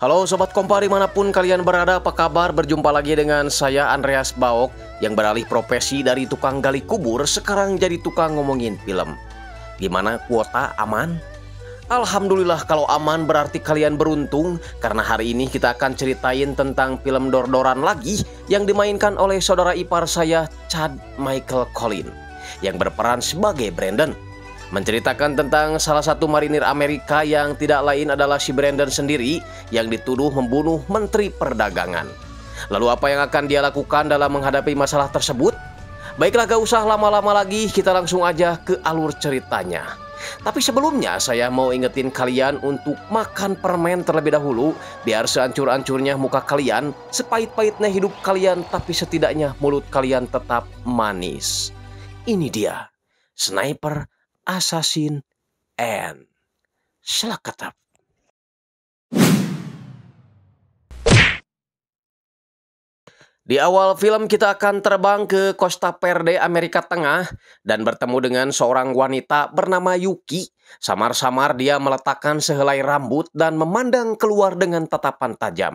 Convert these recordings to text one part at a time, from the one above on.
Halo Sobat Kompa dimanapun kalian berada apa kabar berjumpa lagi dengan saya Andreas Baok Yang beralih profesi dari tukang gali kubur sekarang jadi tukang ngomongin film Gimana kuota aman? Alhamdulillah kalau aman berarti kalian beruntung Karena hari ini kita akan ceritain tentang film dor-doran lagi Yang dimainkan oleh saudara ipar saya Chad Michael Collin Yang berperan sebagai Brandon menceritakan tentang salah satu marinir Amerika yang tidak lain adalah si Brandon sendiri yang dituduh membunuh Menteri Perdagangan. Lalu apa yang akan dia lakukan dalam menghadapi masalah tersebut? Baiklah gak usah lama-lama lagi, kita langsung aja ke alur ceritanya. Tapi sebelumnya saya mau ingetin kalian untuk makan permen terlebih dahulu Biar seancur-ancurnya muka kalian, sepahit-pahitnya hidup kalian Tapi setidaknya mulut kalian tetap manis Ini dia, Sniper Assassin and Selaketap. Di awal film kita akan terbang ke Costa Verde, Amerika Tengah dan bertemu dengan seorang wanita bernama Yuki. Samar-samar dia meletakkan sehelai rambut dan memandang keluar dengan tatapan tajam.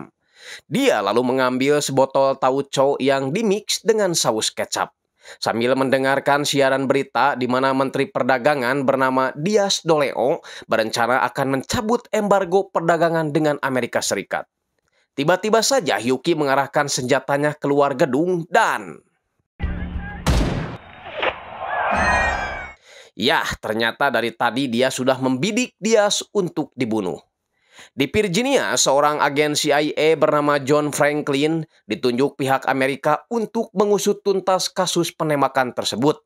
Dia lalu mengambil sebotol tauco yang dimix dengan saus kecap. Sambil mendengarkan siaran berita di mana Menteri Perdagangan bernama Dias Doleo berencana akan mencabut embargo perdagangan dengan Amerika Serikat. Tiba-tiba saja Yuki mengarahkan senjatanya keluar gedung dan... Yah, ternyata dari tadi dia sudah membidik Dias untuk dibunuh. Di Virginia, seorang agen CIA bernama John Franklin ditunjuk pihak Amerika untuk mengusut tuntas kasus penembakan tersebut.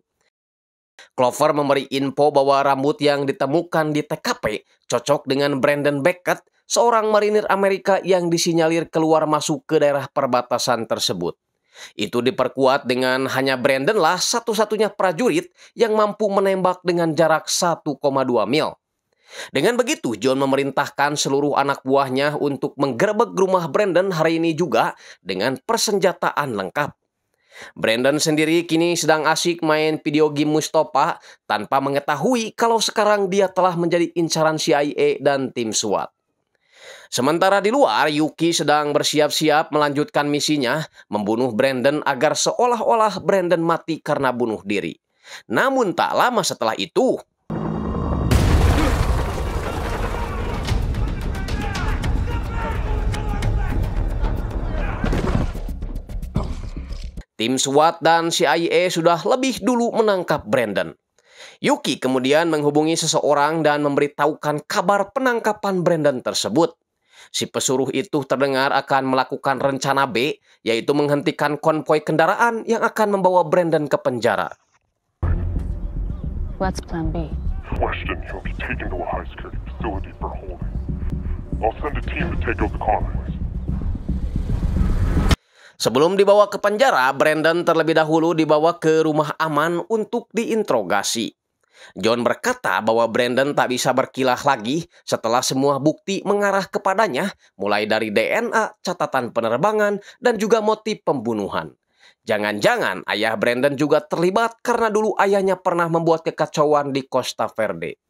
Clover memberi info bahwa rambut yang ditemukan di TKP cocok dengan Brandon Beckett, seorang marinir Amerika yang disinyalir keluar masuk ke daerah perbatasan tersebut. Itu diperkuat dengan hanya Brandon lah satu-satunya prajurit yang mampu menembak dengan jarak 1,2 mil. Dengan begitu, John memerintahkan seluruh anak buahnya untuk menggerebek rumah Brandon hari ini juga dengan persenjataan lengkap. Brandon sendiri kini sedang asyik main video game Mustafa tanpa mengetahui kalau sekarang dia telah menjadi incaran CIA dan tim SWAT. Sementara di luar, Yuki sedang bersiap-siap melanjutkan misinya membunuh Brandon agar seolah-olah Brandon mati karena bunuh diri. Namun tak lama setelah itu, Tim SWAT dan CIA e sudah lebih dulu menangkap Brandon. Yuki kemudian menghubungi seseorang dan memberitahukan kabar penangkapan Brandon tersebut. Si pesuruh itu terdengar akan melakukan rencana B, yaitu menghentikan konvoi kendaraan yang akan membawa Brandon ke penjara. What's plan B? Question, Sebelum dibawa ke penjara, Brandon terlebih dahulu dibawa ke rumah aman untuk diinterogasi. John berkata bahwa Brandon tak bisa berkilah lagi setelah semua bukti mengarah kepadanya, mulai dari DNA, catatan penerbangan, dan juga motif pembunuhan. Jangan-jangan ayah Brandon juga terlibat karena dulu ayahnya pernah membuat kekacauan di Costa Verde.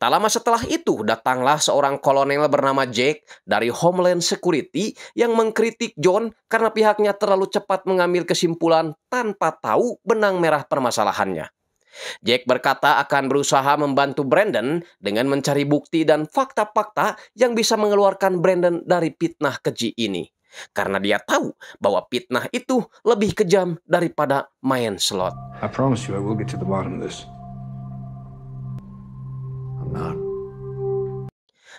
Tak lama setelah itu, datanglah seorang kolonel bernama Jake dari Homeland Security yang mengkritik John karena pihaknya terlalu cepat mengambil kesimpulan tanpa tahu benang merah permasalahannya. Jake berkata akan berusaha membantu Brandon dengan mencari bukti dan fakta-fakta yang bisa mengeluarkan Brandon dari fitnah keji ini. Karena dia tahu bahwa fitnah itu lebih kejam daripada main slot. I promise you I will get to the bottom of this benar.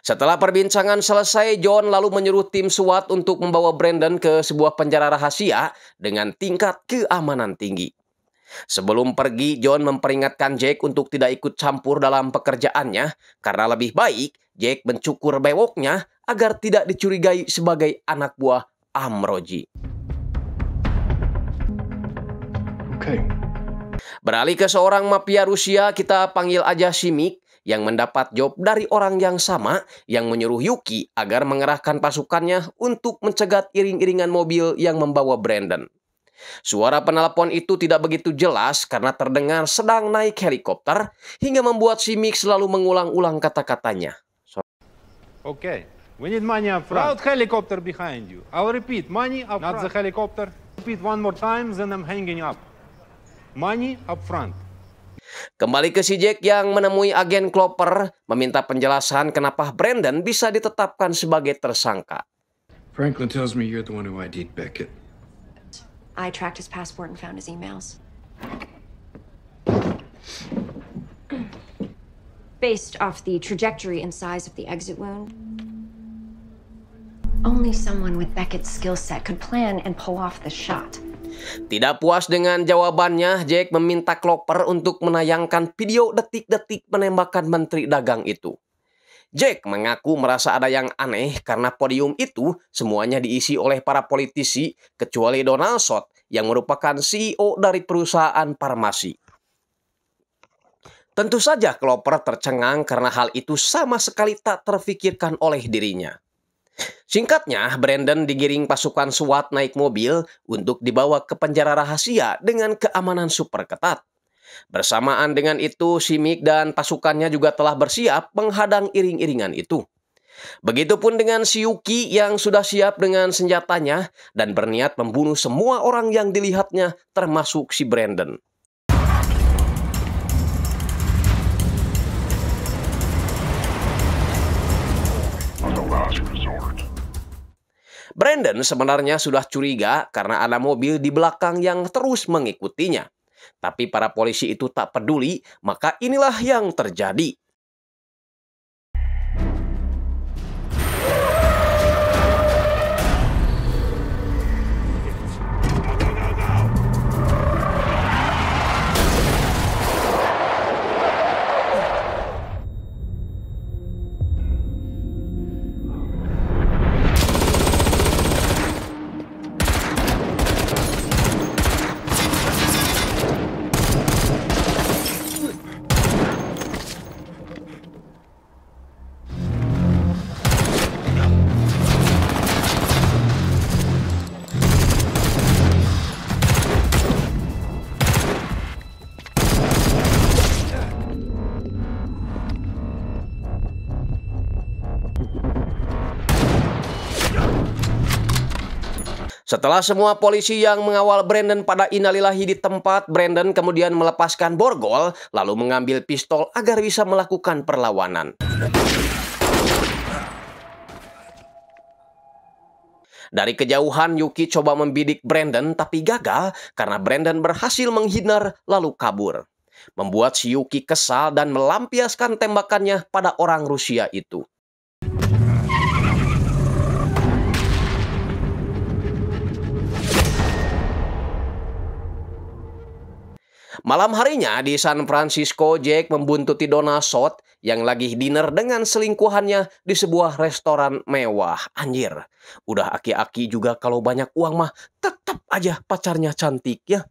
Setelah perbincangan selesai, John lalu menyuruh tim SWAT untuk membawa Brandon ke sebuah penjara rahasia dengan tingkat keamanan tinggi. Sebelum pergi, John memperingatkan Jack untuk tidak ikut campur dalam pekerjaannya karena lebih baik Jack mencukur bewoknya agar tidak dicurigai sebagai anak buah Amroji. Okay. Beralih ke seorang mafia Rusia, kita panggil aja Simik yang mendapat job dari orang yang sama yang menyuruh Yuki agar mengerahkan pasukannya untuk mencegat iring-iringan mobil yang membawa Brandon. Suara penelpon itu tidak begitu jelas karena terdengar sedang naik helikopter hingga membuat si Mick selalu mengulang-ulang kata-katanya. So okay, we need money up front. Without helicopter behind you. I'll repeat, money up front. Not the helicopter. Repeat one more time, then I'm hanging up. Money up front. Kembali ke si Jack yang menemui agen Klopper meminta penjelasan kenapa Brandon bisa ditetapkan sebagai tersangka. Franklin tells me you're the one who ID'd Beckett. I tracked his passport and found his emails. Based off the trajectory and size of the exit wound, only someone with Beckett's skill set could plan and pull off the shot. Tidak puas dengan jawabannya, Jack meminta Klopper untuk menayangkan video detik-detik penembakan Menteri Dagang itu. Jack mengaku merasa ada yang aneh karena podium itu semuanya diisi oleh para politisi kecuali Donald Sot yang merupakan CEO dari perusahaan farmasi. Tentu saja Klopper tercengang karena hal itu sama sekali tak terfikirkan oleh dirinya. Singkatnya, Brandon digiring pasukan SWAT naik mobil untuk dibawa ke penjara rahasia dengan keamanan super ketat. Bersamaan dengan itu, Simik dan pasukannya juga telah bersiap menghadang iring-iringan itu. Begitupun dengan si Yuki yang sudah siap dengan senjatanya dan berniat membunuh semua orang yang dilihatnya termasuk si Brandon. Brandon sebenarnya sudah curiga karena ada mobil di belakang yang terus mengikutinya. Tapi para polisi itu tak peduli, maka inilah yang terjadi. Setelah semua polisi yang mengawal Brandon pada inalilahi di tempat, Brandon kemudian melepaskan borgol lalu mengambil pistol agar bisa melakukan perlawanan. Dari kejauhan Yuki coba membidik Brandon tapi gagal karena Brandon berhasil menghindar lalu kabur. Membuat si Yuki kesal dan melampiaskan tembakannya pada orang Rusia itu. Malam harinya di San Francisco, Jack membuntuti Donna Sot yang lagi dinner dengan selingkuhannya di sebuah restoran mewah. Anjir, udah aki-aki juga kalau banyak uang mah tetap aja pacarnya cantik ya.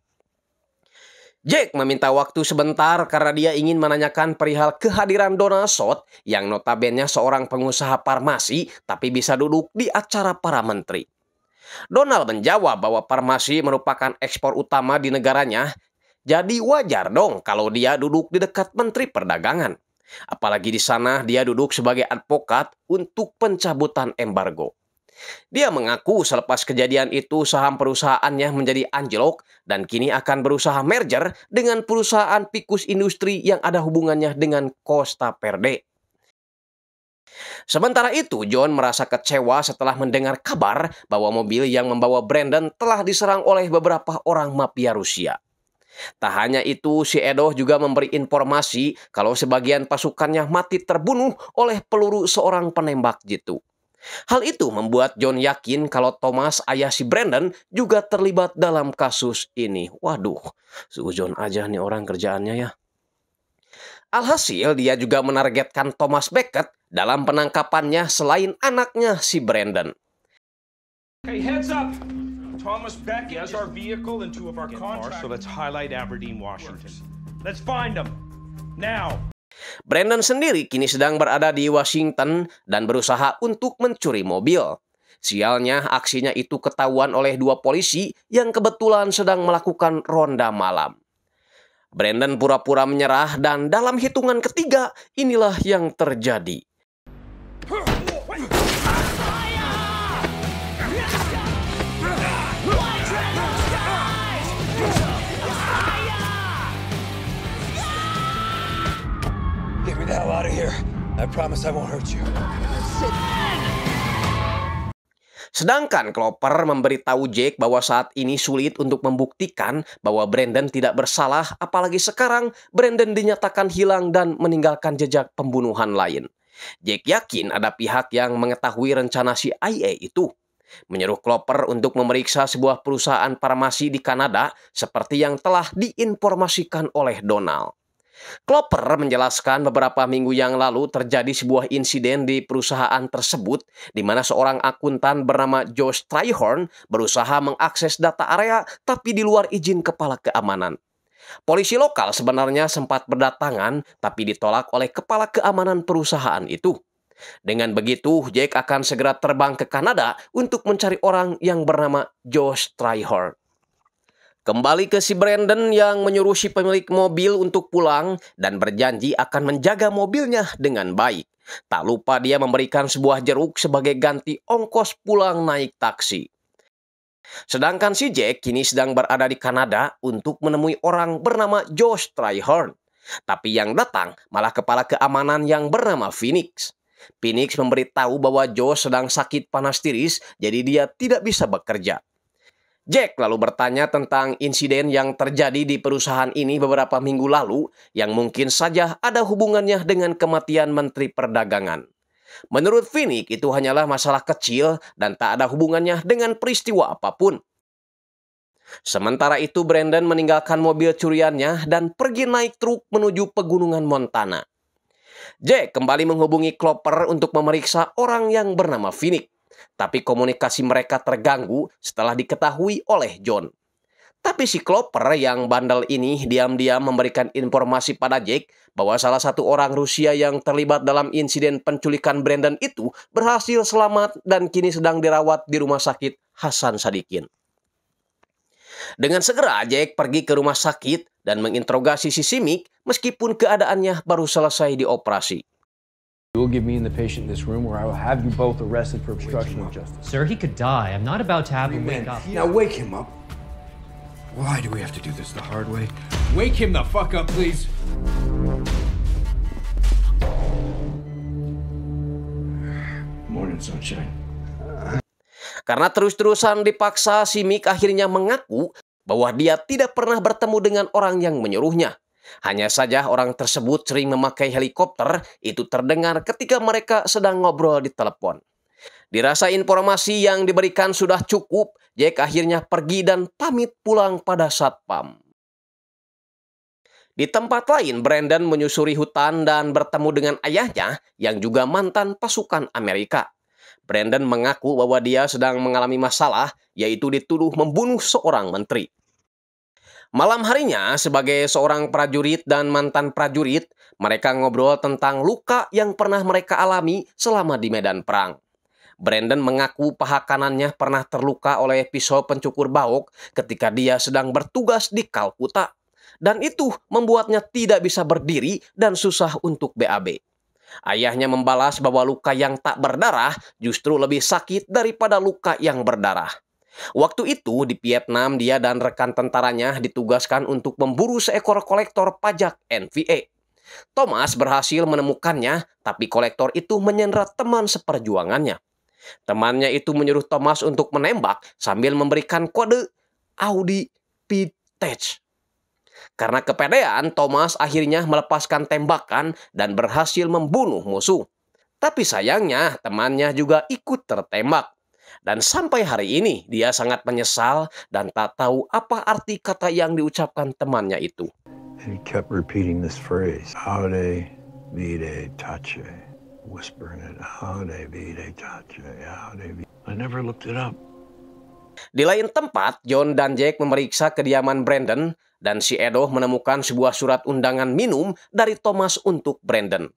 Jack meminta waktu sebentar karena dia ingin menanyakan perihal kehadiran Donna Sot yang notabene seorang pengusaha farmasi tapi bisa duduk di acara para menteri. Donald menjawab bahwa farmasi merupakan ekspor utama di negaranya jadi wajar dong kalau dia duduk di dekat Menteri Perdagangan. Apalagi di sana dia duduk sebagai advokat untuk pencabutan embargo. Dia mengaku selepas kejadian itu saham perusahaannya menjadi anjlok dan kini akan berusaha merger dengan perusahaan Pikus Industri yang ada hubungannya dengan Costa Verde. Sementara itu, John merasa kecewa setelah mendengar kabar bahwa mobil yang membawa Brandon telah diserang oleh beberapa orang mafia Rusia. Tak hanya itu, si Edo juga memberi informasi kalau sebagian pasukannya mati terbunuh oleh peluru seorang penembak jitu. Hal itu membuat John yakin kalau Thomas ayah si Brandon juga terlibat dalam kasus ini. Waduh, John aja nih orang kerjaannya ya. Alhasil dia juga menargetkan Thomas Beckett dalam penangkapannya selain anaknya si Brandon. Hey, heads up. Thomas Beck as our vehicle and two of our contractors. So let's highlight Aberdeen, Washington. Let's find them now. Brandon sendiri kini sedang berada di Washington dan berusaha untuk mencuri mobil. Sialnya, aksinya itu ketahuan oleh dua polisi yang kebetulan sedang melakukan ronda malam. Brandon pura-pura menyerah dan dalam hitungan ketiga inilah yang terjadi. I promise I won't hurt you. Sedangkan Clopper memberitahu Jake bahwa saat ini sulit untuk membuktikan bahwa Brandon tidak bersalah apalagi sekarang Brandon dinyatakan hilang dan meninggalkan jejak pembunuhan lain. Jake yakin ada pihak yang mengetahui rencana si CIA itu. Menyuruh Clopper untuk memeriksa sebuah perusahaan farmasi di Kanada seperti yang telah diinformasikan oleh Donald. Klopper menjelaskan beberapa minggu yang lalu terjadi sebuah insiden di perusahaan tersebut di mana seorang akuntan bernama Josh Tryhorn berusaha mengakses data area tapi di luar izin kepala keamanan. Polisi lokal sebenarnya sempat berdatangan tapi ditolak oleh kepala keamanan perusahaan itu. Dengan begitu, Jake akan segera terbang ke Kanada untuk mencari orang yang bernama Josh Tryhorn. Kembali ke si Brandon yang menyuruh si pemilik mobil untuk pulang dan berjanji akan menjaga mobilnya dengan baik. Tak lupa dia memberikan sebuah jeruk sebagai ganti ongkos pulang naik taksi. Sedangkan si Jack kini sedang berada di Kanada untuk menemui orang bernama Josh Tryhorn. Tapi yang datang malah kepala keamanan yang bernama Phoenix. Phoenix memberitahu bahwa Josh sedang sakit panas tiris jadi dia tidak bisa bekerja. Jack lalu bertanya tentang insiden yang terjadi di perusahaan ini beberapa minggu lalu yang mungkin saja ada hubungannya dengan kematian Menteri Perdagangan. Menurut Finnick itu hanyalah masalah kecil dan tak ada hubungannya dengan peristiwa apapun. Sementara itu Brandon meninggalkan mobil curiannya dan pergi naik truk menuju pegunungan Montana. Jack kembali menghubungi Klopper untuk memeriksa orang yang bernama Finnick. Tapi komunikasi mereka terganggu setelah diketahui oleh John. Tapi si Cloper yang bandel ini diam-diam memberikan informasi pada Jake bahwa salah satu orang Rusia yang terlibat dalam insiden penculikan Brandon itu berhasil selamat dan kini sedang dirawat di rumah sakit Hasan Sadikin. Dengan segera Jake pergi ke rumah sakit dan menginterogasi si Simik meskipun keadaannya baru selesai dioperasi. You will give me and the patient this room where I will have you both arrested for obstruction of justice. Sir, he could die. I'm not about to have him wake up. Now wake him up. Why do we have to do this the hard way? Wake him the fuck up, please. Morning, sunshine. Karena terus-terusan dipaksa, si Mick akhirnya mengaku bahwa dia tidak pernah bertemu dengan orang yang menyuruhnya. Hanya saja orang tersebut sering memakai helikopter itu terdengar ketika mereka sedang ngobrol di telepon. Dirasa informasi yang diberikan sudah cukup, Jack akhirnya pergi dan pamit pulang pada satpam. Di tempat lain, Brandon menyusuri hutan dan bertemu dengan ayahnya yang juga mantan pasukan Amerika. Brandon mengaku bahwa dia sedang mengalami masalah, yaitu dituduh membunuh seorang menteri. Malam harinya, sebagai seorang prajurit dan mantan prajurit, mereka ngobrol tentang luka yang pernah mereka alami selama di medan perang. Brandon mengaku paha kanannya pernah terluka oleh pisau pencukur bauk ketika dia sedang bertugas di Kalkuta. Dan itu membuatnya tidak bisa berdiri dan susah untuk BAB. Ayahnya membalas bahwa luka yang tak berdarah justru lebih sakit daripada luka yang berdarah. Waktu itu di Vietnam dia dan rekan tentaranya ditugaskan untuk memburu seekor kolektor pajak NVA. Thomas berhasil menemukannya, tapi kolektor itu menyeret teman seperjuangannya. Temannya itu menyuruh Thomas untuk menembak sambil memberikan kode Audi P-Tech. Karena kepedean, Thomas akhirnya melepaskan tembakan dan berhasil membunuh musuh. Tapi sayangnya, temannya juga ikut tertembak. Dan sampai hari ini dia sangat menyesal dan tak tahu apa arti kata yang diucapkan temannya itu. He kept repeating this phrase, Aude vide tace, whispering it, Aude vide tace, Aude vide. I never looked it up. Di lain tempat, John dan Jack memeriksa kediaman Brandon dan si Edo menemukan sebuah surat undangan minum dari Thomas untuk Brandon.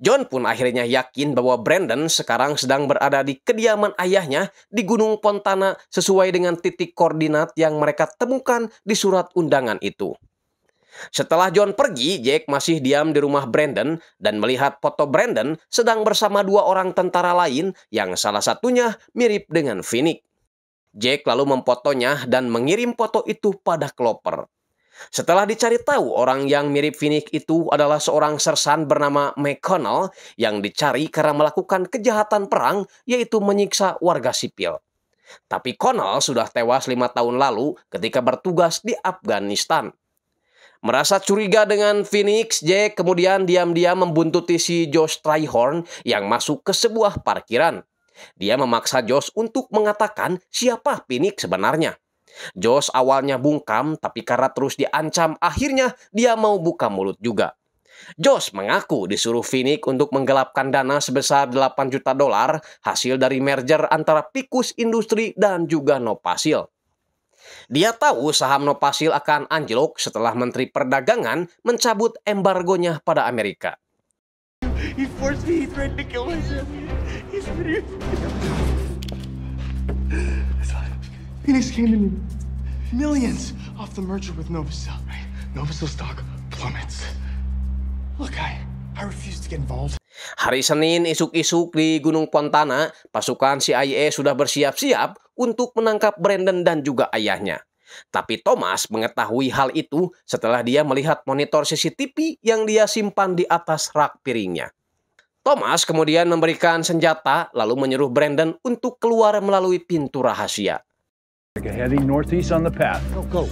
John pun akhirnya yakin bahwa Brandon sekarang sedang berada di kediaman ayahnya di Gunung Pontana sesuai dengan titik koordinat yang mereka temukan di surat undangan itu. Setelah John pergi, Jack masih diam di rumah Brandon dan melihat foto Brandon sedang bersama dua orang tentara lain yang salah satunya mirip dengan Phoenix. Jack lalu memfotonya dan mengirim foto itu pada Cloper. Setelah dicari tahu, orang yang mirip Finnick itu adalah seorang sersan bernama McConnell yang dicari karena melakukan kejahatan perang, yaitu menyiksa warga sipil. Tapi Connell sudah tewas lima tahun lalu ketika bertugas di Afghanistan. Merasa curiga dengan Phoenix, Jack kemudian diam-diam membuntuti si Josh Tryhorn yang masuk ke sebuah parkiran. Dia memaksa Josh untuk mengatakan siapa Phoenix sebenarnya. Jos awalnya bungkam tapi karena terus diancam akhirnya dia mau buka mulut juga. Jos mengaku disuruh Finik untuk menggelapkan dana sebesar 8 juta dolar hasil dari merger antara Pikus Industri dan juga Nopasil. Dia tahu saham Nopasil akan anjlok setelah Menteri Perdagangan mencabut embargonya pada Amerika. He Phoenix came to me. Millions off the merger with Novacell, right? Novacell stock plummets. Look, I, I refuse to get involved. Hari Senin, isuk-isuk di Gunung Pontana, pasukan CIA sudah bersiap-siap untuk menangkap Brandon dan juga ayahnya. Tapi Thomas mengetahui hal itu setelah dia melihat monitor CCTV yang dia simpan di atas rak piringnya. Thomas kemudian memberikan senjata lalu menyuruh Brandon untuk keluar melalui pintu rahasia. Heading northeast on the path. Go, go.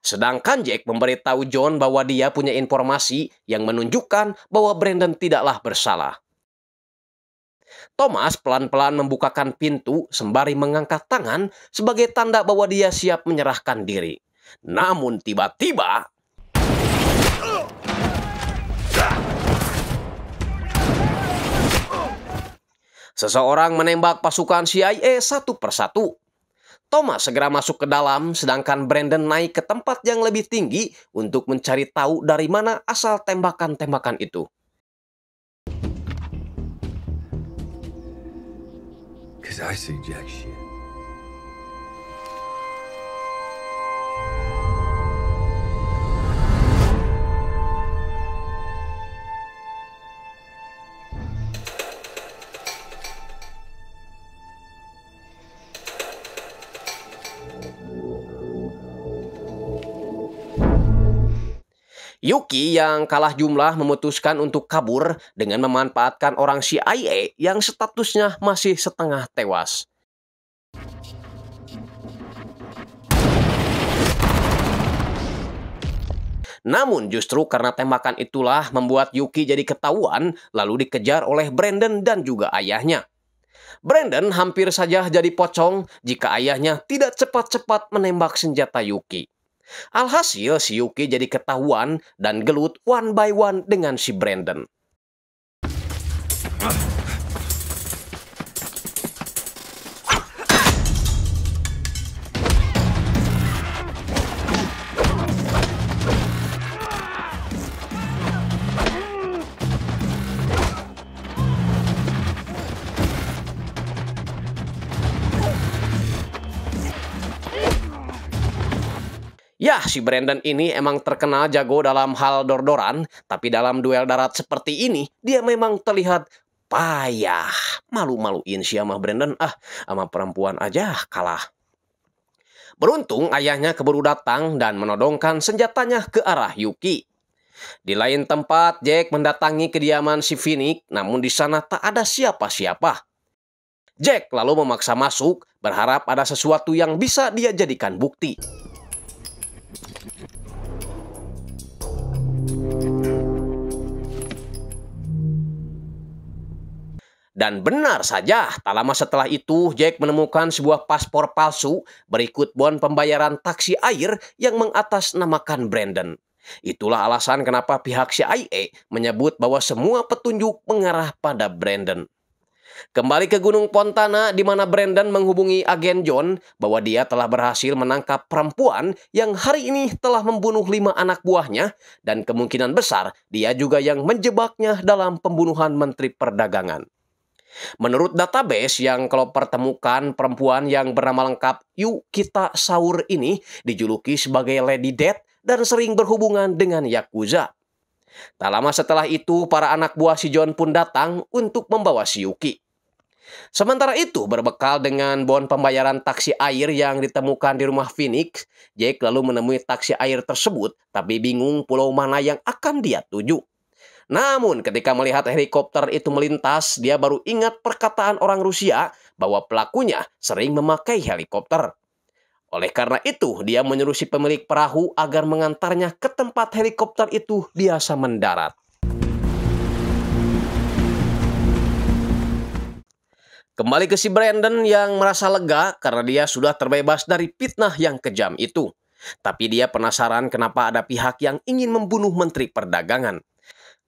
Sedangkan Jack memberitahu John bahwa dia punya informasi yang menunjukkan bahwa Brandon tidaklah bersalah. Thomas pelan-pelan membukakan pintu sembari mengangkat tangan sebagai tanda bahwa dia siap menyerahkan diri. Namun tiba-tiba Seseorang menembak pasukan CIA satu persatu. Thomas segera masuk ke dalam, sedangkan Brandon naik ke tempat yang lebih tinggi untuk mencari tahu dari mana asal tembakan-tembakan itu. Because I see jack shit. Yuki yang kalah jumlah memutuskan untuk kabur dengan memanfaatkan orang CIA yang statusnya masih setengah tewas. Namun justru karena tembakan itulah membuat Yuki jadi ketahuan lalu dikejar oleh Brandon dan juga ayahnya. Brandon hampir saja jadi pocong jika ayahnya tidak cepat-cepat menembak senjata Yuki. Alhasil si Yuki jadi ketahuan dan gelut one by one dengan si Brandon. Ya, si Brandon ini emang terkenal jago dalam hal dor-doran, tapi dalam duel darat seperti ini, dia memang terlihat payah. Malu-maluin si sama Brandon, ah, sama perempuan aja kalah. Beruntung ayahnya keburu datang dan menodongkan senjatanya ke arah Yuki. Di lain tempat, Jack mendatangi kediaman si Finik, namun di sana tak ada siapa-siapa. Jack lalu memaksa masuk, berharap ada sesuatu yang bisa dia jadikan bukti. Dan benar saja, tak lama setelah itu Jack menemukan sebuah paspor palsu berikut bon pembayaran taksi air yang mengatasnamakan Brandon. Itulah alasan kenapa pihak CIA menyebut bahwa semua petunjuk mengarah pada Brandon. Kembali ke Gunung Pontana di mana Brandon menghubungi agen John bahwa dia telah berhasil menangkap perempuan yang hari ini telah membunuh lima anak buahnya dan kemungkinan besar dia juga yang menjebaknya dalam pembunuhan Menteri Perdagangan. Menurut database yang kalau pertemukan perempuan yang bernama lengkap Yu Kita Saur ini dijuluki sebagai Lady Death dan sering berhubungan dengan Yakuza. Tak lama setelah itu, para anak buah si John pun datang untuk membawa si Yuki. Sementara itu, berbekal dengan bon pembayaran taksi air yang ditemukan di rumah Phoenix, Jake lalu menemui taksi air tersebut, tapi bingung pulau mana yang akan dia tuju. Namun ketika melihat helikopter itu melintas, dia baru ingat perkataan orang Rusia bahwa pelakunya sering memakai helikopter. Oleh karena itu, dia menyuruh si pemilik perahu agar mengantarnya ke tempat helikopter itu biasa mendarat. Kembali ke si Brandon yang merasa lega karena dia sudah terbebas dari fitnah yang kejam itu. Tapi dia penasaran kenapa ada pihak yang ingin membunuh Menteri Perdagangan.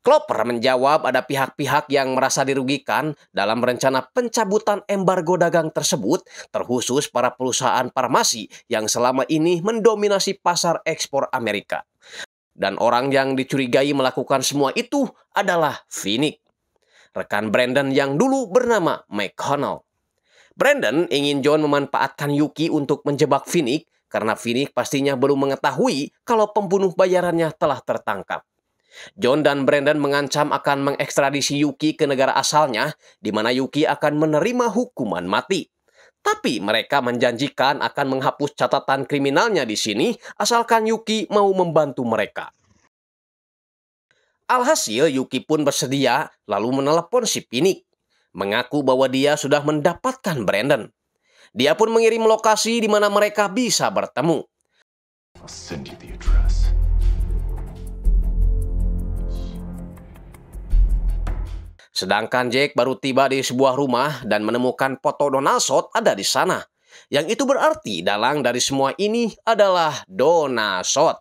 Klopper menjawab ada pihak-pihak yang merasa dirugikan dalam rencana pencabutan embargo dagang tersebut, terkhusus para perusahaan farmasi yang selama ini mendominasi pasar ekspor Amerika. Dan orang yang dicurigai melakukan semua itu adalah Phoenix rekan Brandon yang dulu bernama McConnell. Brandon ingin John memanfaatkan Yuki untuk menjebak Finnick karena Finnick pastinya belum mengetahui kalau pembunuh bayarannya telah tertangkap. John dan Brandon mengancam akan mengekstradisi Yuki ke negara asalnya, di mana Yuki akan menerima hukuman mati. Tapi mereka menjanjikan akan menghapus catatan kriminalnya di sini asalkan Yuki mau membantu mereka. Alhasil Yuki pun bersedia lalu menelepon si Pinik. Mengaku bahwa dia sudah mendapatkan Brandon. Dia pun mengirim lokasi di mana mereka bisa bertemu. Sedangkan Jake baru tiba di sebuah rumah dan menemukan foto Donald Sot ada di sana. Yang itu berarti dalang dari semua ini adalah Donald Sot.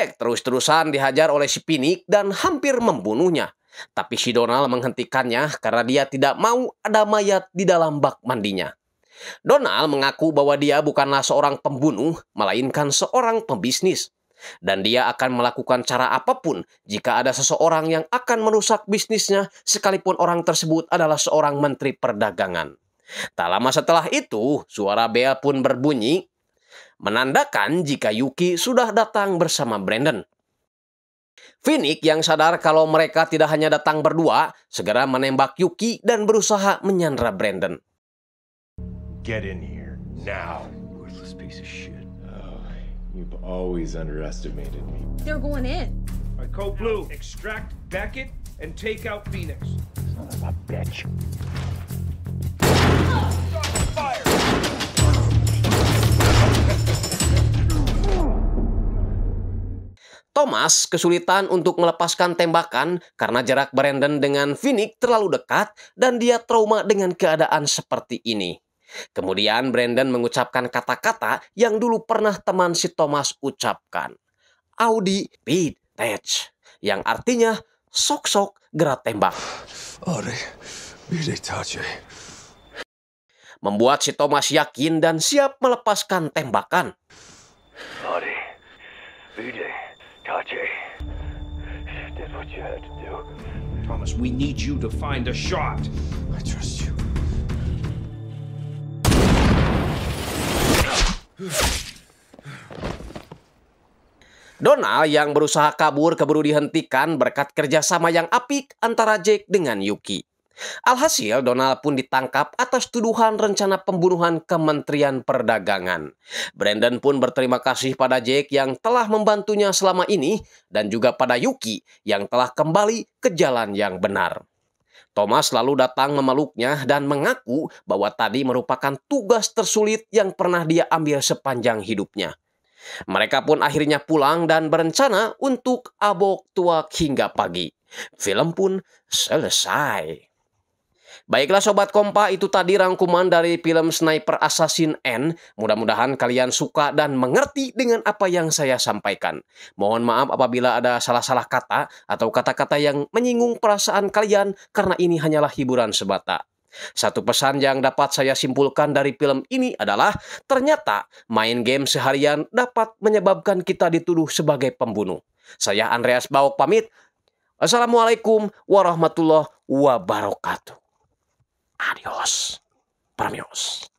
Jack terus-terusan dihajar oleh si Pinik dan hampir membunuhnya. Tapi si Donald menghentikannya karena dia tidak mau ada mayat di dalam bak mandinya. Donald mengaku bahwa dia bukanlah seorang pembunuh, melainkan seorang pembisnis. Dan dia akan melakukan cara apapun jika ada seseorang yang akan merusak bisnisnya sekalipun orang tersebut adalah seorang menteri perdagangan. Tak lama setelah itu, suara Bea pun berbunyi menandakan jika Yuki sudah datang bersama Brandon. Phoenix yang sadar kalau mereka tidak hanya datang berdua, segera menembak Yuki dan berusaha menyandra Brandon. Get in here now. Worthless piece of shit. Oh, you've always underestimated me. They're going in. I code blue. Extract Beckett and take out Phoenix. Son of a bitch. Oh, Fire. Thomas kesulitan untuk melepaskan tembakan karena jarak Brandon dengan Phoenix terlalu dekat dan dia trauma dengan keadaan seperti ini. Kemudian Brandon mengucapkan kata-kata yang dulu pernah teman si Thomas ucapkan. Audi Beat, Bitech yang artinya sok-sok gerak tembak. Audi Membuat si Thomas yakin dan siap melepaskan tembakan. Audi it. Tajay, you did what you had to do. Thomas, we need you to find a shot. I trust you. Dona yang berusaha kabur keburu dihentikan berkat kerjasama yang apik antara Jake dengan Yuki. Alhasil, Donald pun ditangkap atas tuduhan rencana pembunuhan Kementerian Perdagangan. Brandon pun berterima kasih pada Jake yang telah membantunya selama ini dan juga pada Yuki yang telah kembali ke jalan yang benar. Thomas lalu datang memeluknya dan mengaku bahwa tadi merupakan tugas tersulit yang pernah dia ambil sepanjang hidupnya. Mereka pun akhirnya pulang dan berencana untuk abok tua hingga pagi. Film pun selesai. Baiklah Sobat Kompa, itu tadi rangkuman dari film Sniper Assassin N. Mudah-mudahan kalian suka dan mengerti dengan apa yang saya sampaikan. Mohon maaf apabila ada salah-salah kata atau kata-kata yang menyinggung perasaan kalian karena ini hanyalah hiburan sebata. Satu pesan yang dapat saya simpulkan dari film ini adalah ternyata main game seharian dapat menyebabkan kita dituduh sebagai pembunuh. Saya Andreas Bauk pamit. Assalamualaikum warahmatullahi wabarakatuh. Adiós, premios.